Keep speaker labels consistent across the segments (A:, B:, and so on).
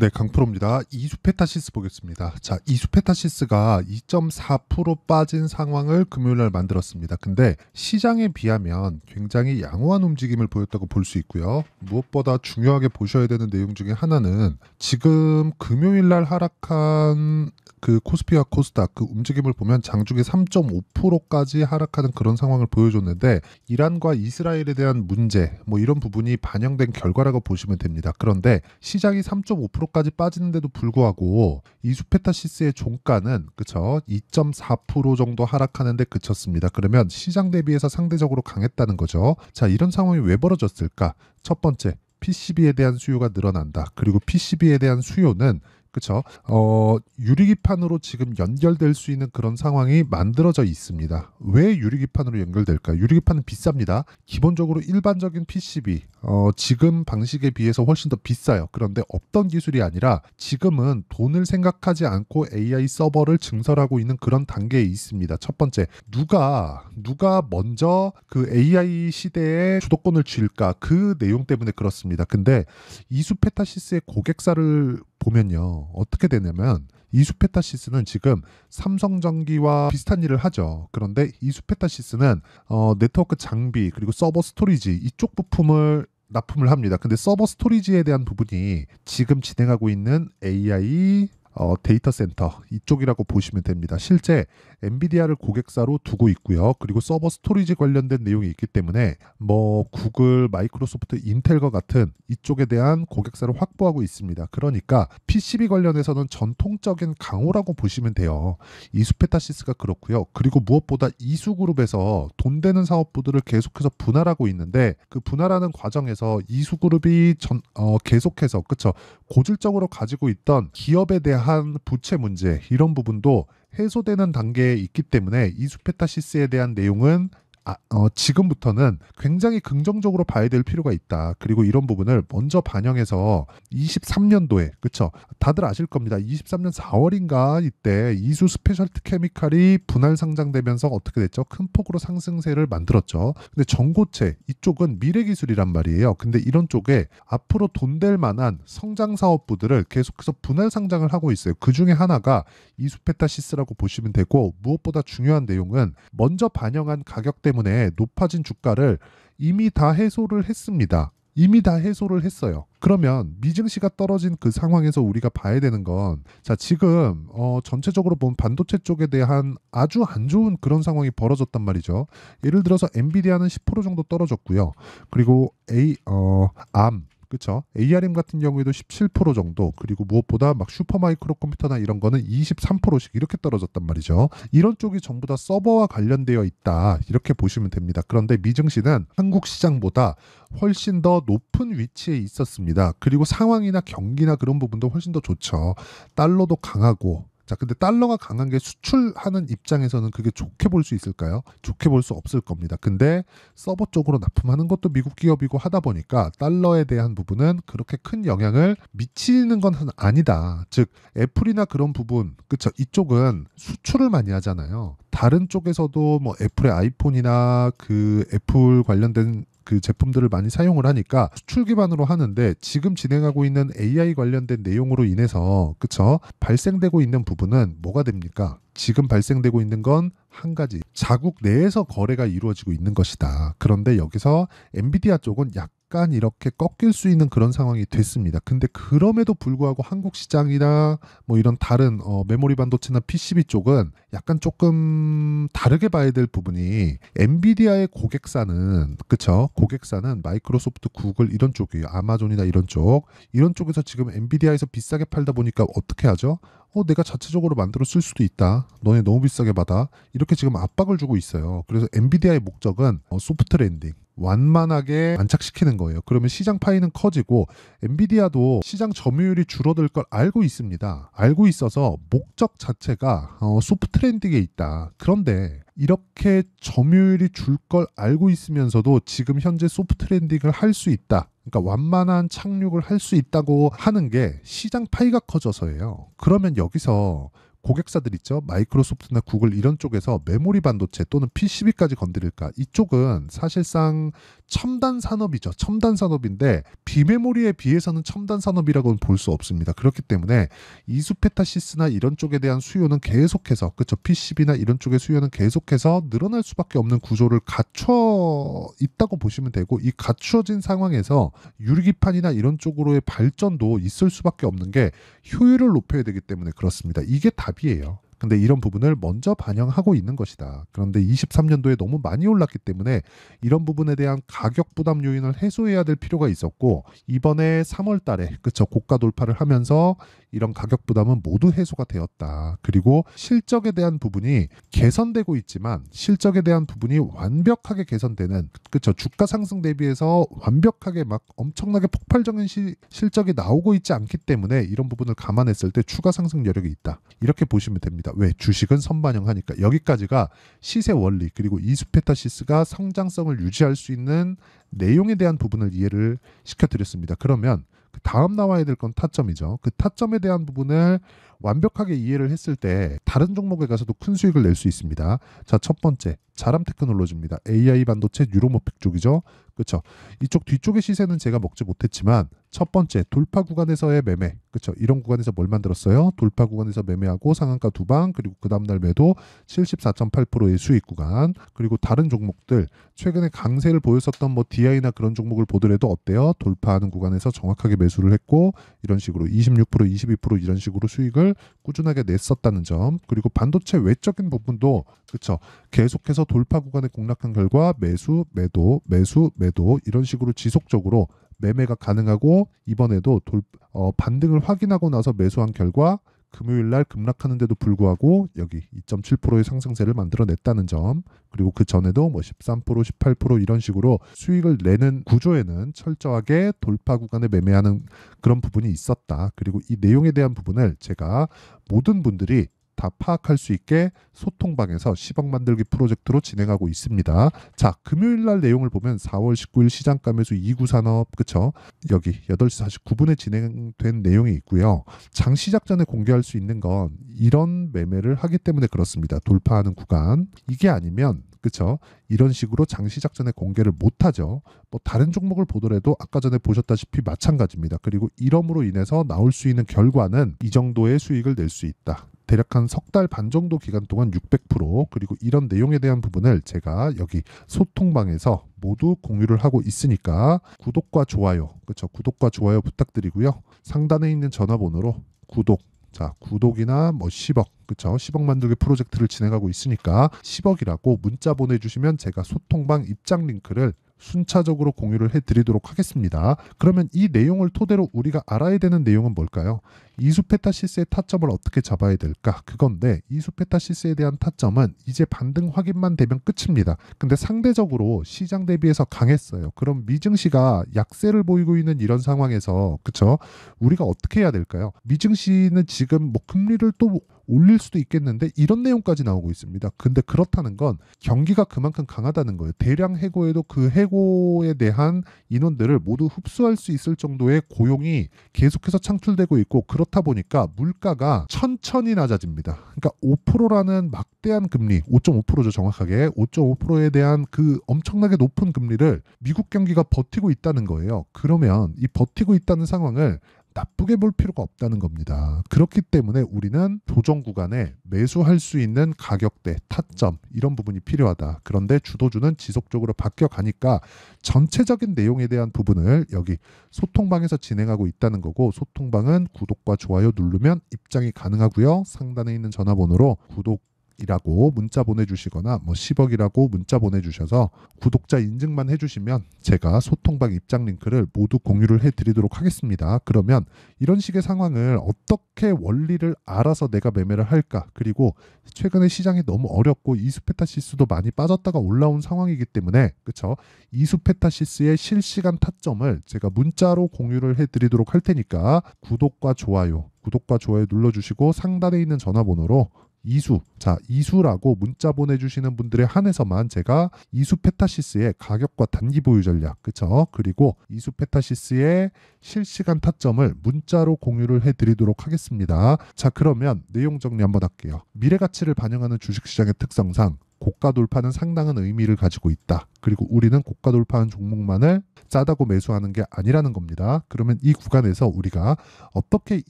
A: 네, 강프로입니다. 이수페타시스 보겠습니다. 자, 이수페타시스가 2.4% 빠진 상황을 금요일 날 만들었습니다. 근데 시장에 비하면 굉장히 양호한 움직임을 보였다고 볼 수 있고요. 무엇보다 중요하게 보셔야 되는 내용 중에 하나는 지금 금요일 날 하락한 그 코스피와 코스닥 그 움직임을 보면 장중에 3.5%까지 하락하는 그런 상황을 보여줬는데 이란과 이스라엘에 대한 문제 뭐 이런 부분이 반영된 결과라고 보시면 됩니다. 그런데 시장이 3.5%까지 빠지는데도 불구하고 이수페타시스의 종가는 그쵸 2.4% 정도 하락하는데 그쳤습니다. 그러면 시장 대비해서 상대적으로 강했다는 거죠. 자 이런 상황이 왜 벌어졌을까? 첫 번째 PCB에 대한 수요가 늘어난다. 그리고 PCB에 대한 수요는 그렇죠. 어, 유리기판으로 지금 연결될 수 있는 그런 상황이 만들어져 있습니다. 왜 유리기판으로 연결될까? 유리기판은 비쌉니다. 기본적으로 일반적인 PCB 어, 지금 방식에 비해서 훨씬 더 비싸요. 그런데 없던 기술이 아니라 지금은 돈을 생각하지 않고 AI 서버를 증설하고 있는 그런 단계에 있습니다. 첫 번째 누가 누가 먼저 그 AI 시대에 주도권을 쥘까 그 내용 때문에 그렇습니다. 근데 이수페타시스의 고객사를 보면요. 어떻게 되냐면 이수페타시스는 지금 삼성전기와 비슷한 일을 하죠. 그런데 이수페타시스는 어, 네트워크 장비 그리고 서버 스토리지 이쪽 부품을 납품을 합니다. 근데 서버 스토리지에 대한 부분이 지금 진행하고 있는 AI 어, 데이터 센터 이쪽이라고 보시면 됩니다. 실제 엔비디아를 고객사로 두고 있고요. 그리고 서버 스토리지 관련된 내용이 있기 때문에 뭐 구글, 마이크로소프트, 인텔과 같은 이쪽에 대한 고객사를 확보하고 있습니다. 그러니까 PCB 관련해서는 전통적인 강호라고 보시면 돼요. 이수페타시스가 그렇고요. 그리고 무엇보다 이수그룹에서 돈 되는 사업부들을 계속해서 분할하고 있는데 그 분할하는 과정에서 이수그룹이 전, 어, 계속해서 그쵸 고질적으로 가지고 있던 기업에 대한 한 부채 문제 이런 부분도 해소되는 단계에 있기 때문에 이수페타시스에 대한 내용은 아, 어, 지금부터는 굉장히 긍정적으로 봐야 될 필요가 있다. 그리고 이런 부분을 먼저 반영해서 23년도에 그쵸? 다들 아실 겁니다. 23년 4월인가 이때 이수 스페셜트 케미칼이 분할 상장되면서 어떻게 됐죠? 큰 폭으로 상승세를 만들었죠. 근데 전고체 이쪽은 미래 기술이란 말이에요. 근데 이런 쪽에 앞으로 돈 될 만한 성장 사업부들을 계속해서 분할 상장을 하고 있어요. 그 중에 하나가 이수페타시스라고 보시면 되고 무엇보다 중요한 내용은 먼저 반영한 가격대 때문에 높아진 주가를 이미 다 해소를 했습니다. 이미 다 해소를 했어요. 그러면 미증시가 떨어진 그 상황에서 우리가 봐야 되는 건, 자, 지금, 어, 전체적으로 본 반도체 쪽에 대한 아주 안 좋은 그런 상황이 벌어졌단 말이죠. 예를 들어서 엔비디아는 10% 정도 떨어졌고요. 그리고 A, 어, 암, 그쵸 ARM 같은 경우에도 17% 정도 그리고 무엇보다 막 슈퍼마이크로 컴퓨터나 이런 거는 23%씩 이렇게 떨어졌단 말이죠. 이런 쪽이 전부 다 서버와 관련되어 있다 이렇게 보시면 됩니다. 그런데 미증시는 한국 시장보다 훨씬 더 높은 위치에 있었습니다. 그리고 상황이나 경기나 그런 부분도 훨씬 더 좋죠. 달러도 강하고 자, 근데 달러가 강한 게 수출하는 입장에서는 그게 좋게 볼 수 있을까요? 좋게 볼 수 없을 겁니다. 근데 서버 쪽으로 납품하는 것도 미국 기업이고 하다 보니까 달러에 대한 부분은 그렇게 큰 영향을 미치는 건 아니다. 즉, 애플이나 그런 부분, 그쵸? 이쪽은 수출을 많이 하잖아요. 다른 쪽에서도 뭐 애플의 아이폰이나 그 애플 관련된 그 제품들을 많이 사용을 하니까 수출 기반으로 하는데 지금 진행하고 있는 AI 관련된 내용으로 인해서 그쵸 발생되고 있는 부분은 뭐가 됩니까? 지금 발생되고 있는 건 한 가지 자국 내에서 거래가 이루어지고 있는 것이다. 그런데 여기서 엔비디아 쪽은 약 약간 이렇게 꺾일 수 있는 그런 상황이 됐습니다. 근데 그럼에도 불구하고 한국 시장이나 뭐 이런 다른 어, 메모리 반도체나 PCB 쪽은 약간 조금 다르게 봐야 될 부분이 엔비디아의 고객사는 그쵸 고객사는 마이크로소프트, 구글 이런 쪽이에요. 아마존이나 이런 쪽 이런 쪽에서 지금 엔비디아에서 비싸게 팔다 보니까 어떻게 하죠? 어, 내가 자체적으로 만들어 쓸 수도 있다. 너네 너무 비싸게 받아. 이렇게 지금 압박을 주고 있어요. 그래서 엔비디아의 목적은 어, 소프트 랜딩. 완만하게 안착시키는 거예요. 그러면 시장 파이는 커지고 엔비디아도 시장 점유율이 줄어들 걸 알고 있습니다. 알고 있어서 목적 자체가 어, 소프트 랜딩에 있다. 그런데 이렇게 점유율이 줄 걸 알고 있으면서도 지금 현재 소프트 랜딩을 할 수 있다. 그러니까 완만한 착륙을 할 수 있다고 하는 게 시장 파이가 커져서예요. 그러면 여기서 고객사들 있죠. 마이크로소프트나 구글 이런 쪽에서 메모리 반도체 또는 PCB까지 건드릴까? 이쪽은 사실상 첨단 산업이죠. 첨단 산업인데 비메모리에 비해서는 첨단 산업이라고는 볼 수 없습니다. 그렇기 때문에 이수페타시스나 이런 쪽에 대한 수요는 계속해서 그쵸 PCB나 이런 쪽의 수요는 계속해서 늘어날 수밖에 없는 구조를 갖춰 있다고 보시면 되고 이 갖추어진 상황에서 유리기판이나 이런 쪽으로의 발전도 있을 수밖에 없는 게 효율을 높여야 되기 때문에 그렇습니다. 이게 다 happier. 근데 이런 부분을 먼저 반영하고 있는 것이다. 그런데 23년도에 너무 많이 올랐기 때문에 이런 부분에 대한 가격 부담 요인을 해소해야 될 필요가 있었고 이번에 3월 달에 그쵸 고가 돌파를 하면서 이런 가격 부담은 모두 해소가 되었다. 그리고 실적에 대한 부분이 개선되고 있지만 실적에 대한 부분이 완벽하게 개선되는 그쵸 주가 상승 대비해서 완벽하게 막 엄청나게 폭발적인 시, 실적이 나오고 있지 않기 때문에 이런 부분을 감안했을 때 추가 상승 여력이 있다. 이렇게 보시면 됩니다. 있다. 왜? 주식은 선반영하니까. 여기까지가 시세 원리 그리고 이스페타시스가 성장성을 유지할 수 있는 내용에 대한 부분을 이해를 시켜드렸습니다. 그러면 그 다음 나와야 될 건 타점이죠. 그 타점에 대한 부분을 완벽하게 이해를 했을 때 다른 종목에 가서도 큰 수익을 낼 수 있습니다. 자, 첫 번째 자람 테크놀로지입니다. AI 반도체 유로모픽 쪽이죠. 그렇죠. 이쪽 뒤쪽의 시세는 제가 먹지 못했지만 첫 번째 돌파 구간에서의 매매 그쵸 이런 구간에서 뭘 만들었어요 돌파 구간에서 매매하고 상한가 두 방 그리고 그 다음날 매도 74.8%의 수익 구간 그리고 다른 종목들 최근에 강세를 보였었던 뭐 DI나 그런 종목을 보더라도 어때요 돌파하는 구간에서 정확하게 매수를 했고 이런 식으로 26% 22% 이런 식으로 수익을 꾸준하게 냈었다는 점 그리고 반도체 외적인 부분도 그쵸 계속해서 돌파 구간에 공략한 결과 매수 매도 매수 매도 이런 식으로 지속적으로 매매가 가능하고 이번에도 돌, 어, 반등을 확인하고 나서 매수한 결과 금요일 날 급락하는데도 불구하고 여기 2.7%의 상승세를 만들어냈다는 점 그리고 그 전에도 뭐13% 18% 이런 식으로 수익을 내는 구조에는 철저하게 돌파 구간에 매매하는 그런 부분이 있었다 그리고 이 내용에 대한 부분을 제가 모든 분들이 다 파악할 수 있게 소통방에서 10억 만들기 프로젝트로 진행하고 있습니다. 자, 금요일 날 내용을 보면 4월 19일 시장감에서 2구 산업 그쵸? 여기 8시 49분에 진행된 내용이 있고요. 장 시작 전에 공개할 수 있는 건 이런 매매를 하기 때문에 그렇습니다. 돌파하는 구간 이게 아니면 그쵸? 이런 식으로 장 시작 전에 공개를 못하죠. 뭐 다른 종목을 보더라도 아까 전에 보셨다시피 마찬가지입니다. 그리고 이러므로 인해서 나올 수 있는 결과는 이 정도의 수익을 낼 수 있다. 대략 한 석 달 반 정도 기간 동안 600% 그리고 이런 내용에 대한 부분을 제가 여기 소통방에서 모두 공유를 하고 있으니까 구독과 좋아요 그렇죠 구독과 좋아요 부탁드리고요 상단에 있는 전화번호로 구독 자 구독이나 뭐 10억 그쵸 10억 만들기 프로젝트를 진행하고 있으니까 10억이라고 문자 보내주시면 제가 소통방 입장 링크를 순차적으로 공유를 해드리도록 하겠습니다. 그러면 이 내용을 토대로 우리가 알아야 되는 내용은 뭘까요? 이수페타시스의 타점을 어떻게 잡아야 될까? 그건데 이수페타시스에 대한 타점은 이제 반등 확인만 되면 끝입니다. 근데 상대적으로 시장 대비해서 강했어요. 그럼 미증시가 약세를 보이고 있는 이런 상황에서 그쵸? 우리가 어떻게 해야 될까요? 미증시는 지금 뭐 금리를 또 올릴 수도 있겠는데 이런 내용까지 나오고 있습니다. 근데 그렇다는 건 경기가 그만큼 강하다는 거예요. 대량 해고에도 그 해고에 대한 인원들을 모두 흡수할 수 있을 정도의 고용이 계속해서 창출되고 있고 그렇 그렇다 보니까 물가가 천천히 낮아집니다. 그러니까 5%라는 막대한 금리, 5.5%죠 정확하게 5.5%에 대한 그 엄청나게 높은 금리를 미국 경기가 버티고 있다는 거예요. 그러면 이 버티고 있다는 상황을 나쁘게 볼 필요가 없다는 겁니다. 그렇기 때문에 우리는 조정 구간에 매수할 수 있는 가격대, 타점 이런 부분이 필요하다. 그런데 주도주는 지속적으로 바뀌어 가니까 전체적인 내용에 대한 부분을 여기 소통방에서 진행하고 있다는 거고 소통방은 구독과 좋아요 누르면 입장이 가능하고요. 상단에 있는 전화번호로 구독 이라고 문자 보내주시거나 뭐 10억이라고 문자 보내주셔서 구독자 인증만 해주시면 제가 소통방 입장 링크를 모두 공유를 해드리도록 하겠습니다. 그러면 이런 식의 상황을 어떻게 원리를 알아서 내가 매매를 할까? 그리고 최근에 시장이 너무 어렵고 이수페타시스도 많이 빠졌다가 올라온 상황이기 때문에 그쵸? 이수페타시스의 실시간 타점을 제가 문자로 공유를 해드리도록 할 테니까 구독과 좋아요 구독과 좋아요 눌러주시고 상단에 있는 전화번호로 이수. 자, 이수라고 문자 보내주시는 분들에 한해서만 제가 이수 페타시스의 가격과 단기 보유 전략, 그쵸? 그리고 이수 페타시스의 실시간 타점을 문자로 공유를 해드리도록 하겠습니다. 자, 그러면 내용 정리 한번 할게요. 미래 가치를 반영하는 주식시장의 특성상 고가 돌파는 상당한 의미를 가지고 있다. 그리고 우리는 고가 돌파한 종목만을 짜다고 매수하는 게 아니라는 겁니다. 그러면 이 구간에서 우리가 어떻게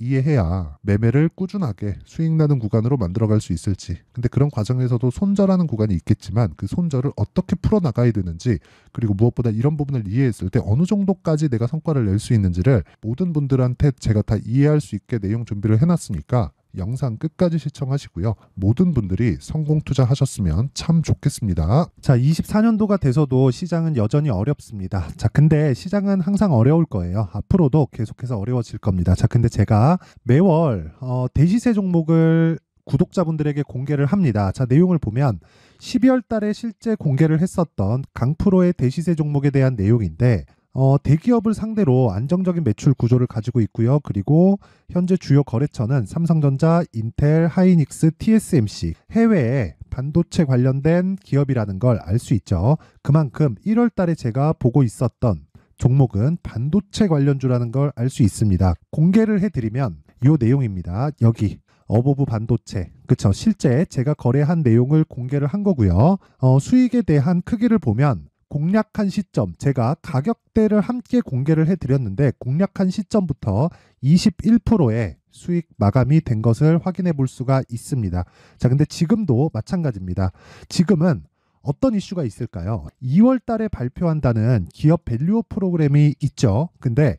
A: 이해해야 매매를 꾸준하게 수익나는 구간으로 만들어갈 수 있을지. 근데 그런 과정에서도 손절하는 구간이 있겠지만 그 손절을 어떻게 풀어나가야 되는지 그리고 무엇보다 이런 부분을 이해했을 때 어느 정도까지 내가 성과를 낼 수 있는지를 모든 분들한테 제가 다 이해할 수 있게 내용 준비를 해놨으니까 영상 끝까지 시청하시고요. 모든 분들이 성공 투자하셨으면 참 좋겠습니다. 자, 24년도가 돼서도 시장은 여전히 어렵습니다. 자, 근데 시장은 항상 어려울 거예요. 앞으로도 계속해서 어려워질 겁니다. 자, 근데 제가 매월 어, 대시세 종목을 구독자분들에게 공개를 합니다. 자, 내용을 보면 12월 달에 실제 공개를 했었던 강프로의 대시세 종목에 대한 내용인데 어, 대기업을 상대로 안정적인 매출 구조를 가지고 있고요. 그리고 현재 주요 거래처는 삼성전자, 인텔, 하이닉스, TSMC, 해외에 반도체 관련된 기업이라는 걸 알 수 있죠. 그만큼 1월 달에 제가 보고 있었던 종목은 반도체 관련주라는 걸 알 수 있습니다. 공개를 해드리면 이 내용입니다. 여기 어버브 반도체. 그쵸. 실제 제가 거래한 내용을 공개를 한 거고요. 어, 수익에 대한 크기를 보면 공략한 시점, 제가 가격대를 함께 공개를 해드렸는데 공략한 시점부터 21%의 수익 마감이 된 것을 확인해 볼 수가 있습니다. 자, 근데 지금도 마찬가지입니다. 지금은 어떤 이슈가 있을까요? 2월 달에 발표한다는 기업 밸류업 프로그램이 있죠. 근데